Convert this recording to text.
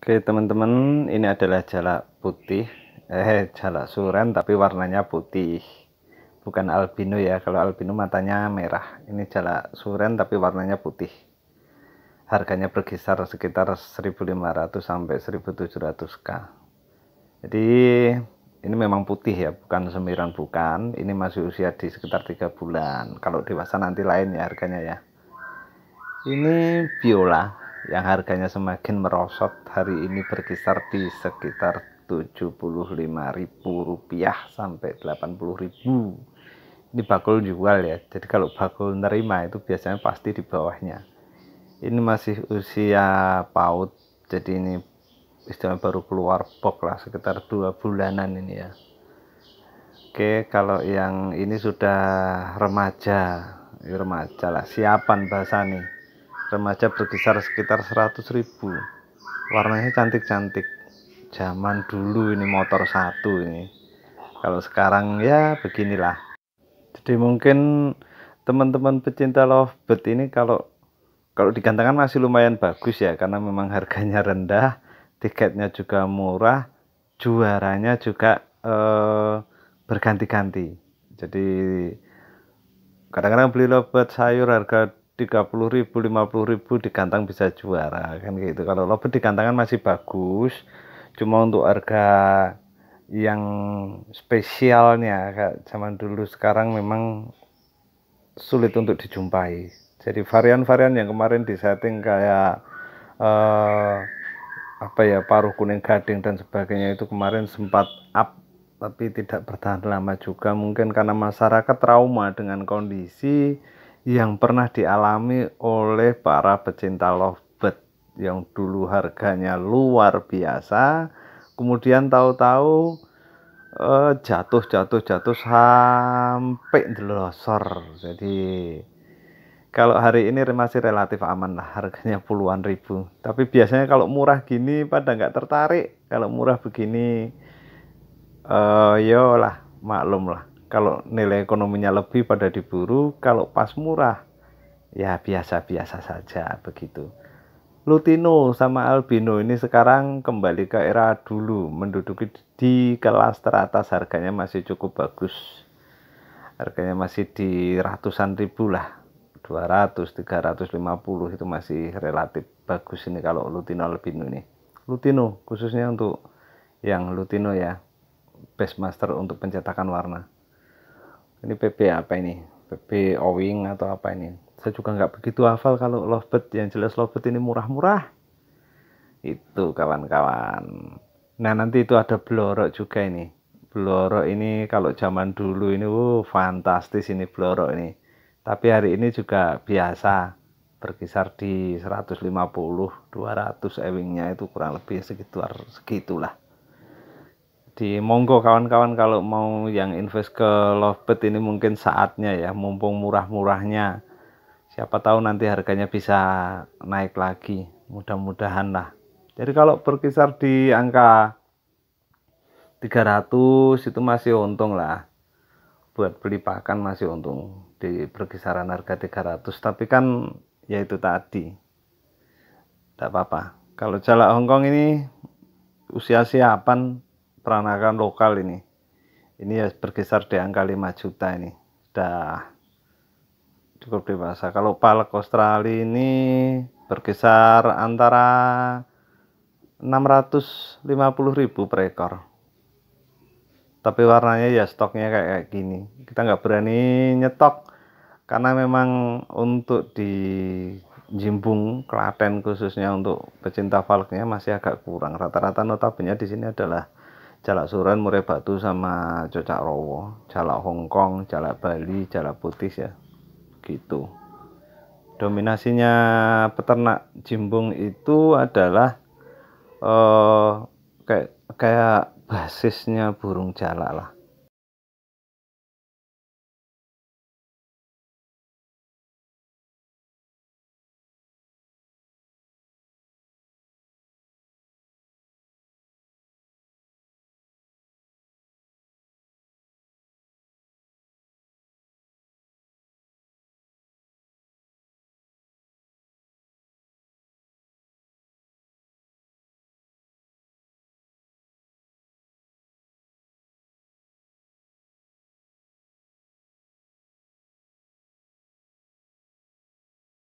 Oke teman-teman, ini adalah jala putih, eh jala suren tapi warnanya putih. Bukan albino ya, kalau albino matanya merah. Ini jala suren tapi warnanya putih. Harganya berkisar sekitar 1500 sampai 1700k. Jadi ini memang putih ya, bukan semiran bukan. Ini masih usia di sekitar tiga bulan. Kalau dewasa nanti lain ya harganya ya. Ini biola, yang harganya semakin merosot hari ini berkisar di sekitar Rp75.000 sampai Rp80.000 ini bakul jual ya jadi kalau bakul nerima itu biasanya pasti di bawahnya ini masih usia paut jadi ini istilah baru keluar box lah sekitar dua bulanan ini ya Oke kalau yang ini sudah remaja remaja lah siapan bahasa nih remaja berkisar sekitar 100 ribu warnanya cantik-cantik zaman dulu ini motor satu ini kalau sekarang ya beginilah jadi mungkin teman-teman pecinta lovebird ini kalau kalau di masih lumayan bagus ya karena memang harganya rendah tiketnya juga murah juaranya juga eh, berganti-ganti jadi kadang-kadang beli lovebird sayur harga 30 ribu 50 ribu di kantang bisa juara kan gitu kalau lobet di kantangan masih bagus cuma untuk harga yang spesialnya kayak zaman dulu sekarang memang sulit untuk dijumpai jadi varian-varian yang kemarin disetting kayak eh, apa ya paruh kuning gading dan sebagainya itu kemarin sempat up tapi tidak bertahan lama juga mungkin karena masyarakat trauma dengan kondisi yang pernah dialami oleh para pecinta lovebird yang dulu harganya luar biasa kemudian tahu-tahu eh, jatuh jatuh jatuh sampai delosor jadi kalau hari ini masih relatif aman lah harganya puluhan ribu tapi biasanya kalau murah gini pada nggak tertarik kalau murah begini eh, yo maklum lah kalau nilai ekonominya lebih pada diburu kalau pas murah ya biasa-biasa saja begitu Lutino sama albino ini sekarang kembali ke era dulu menduduki di kelas teratas harganya masih cukup bagus harganya masih di ratusan ribu lah 200 350 itu masih relatif bagus ini kalau Lutino albino ini Lutino khususnya untuk yang Lutino ya best master untuk pencetakan warna ini PP apa ini PP Owing atau apa ini saya juga nggak begitu hafal kalau lovebird yang jelas lovebird ini murah-murah itu kawan-kawan nah nanti itu ada blorok juga ini blorok ini kalau zaman dulu ini wow, uh, fantastis ini blorok ini tapi hari ini juga biasa berkisar di 150 200 ewingnya itu kurang lebih sekitar segitulah di monggo kawan-kawan kalau mau yang invest ke lovebird ini mungkin saatnya ya mumpung murah-murahnya siapa tahu nanti harganya bisa naik lagi mudah-mudahan lah jadi kalau berkisar di angka 300 itu masih untung lah buat beli pakan masih untung di perkisaran harga 300 tapi kan ya itu tadi tidak apa-apa kalau jala Hongkong ini usia siapan peranakan lokal ini ini ya berkisar di angka 5 juta ini sudah cukup dewasa kalau palek Australia ini berkisar antara 650.000 per ekor tapi warnanya ya stoknya kayak, kayak gini kita nggak berani nyetok karena memang untuk di Jimbung Klaten khususnya untuk pecinta falknya masih agak kurang rata-rata notabene di sini adalah jalak suran murai batu sama cocak rowo jalak hongkong jalak bali jalak putih ya gitu dominasinya peternak jimbung itu adalah eh, kayak kayak basisnya burung jalak lah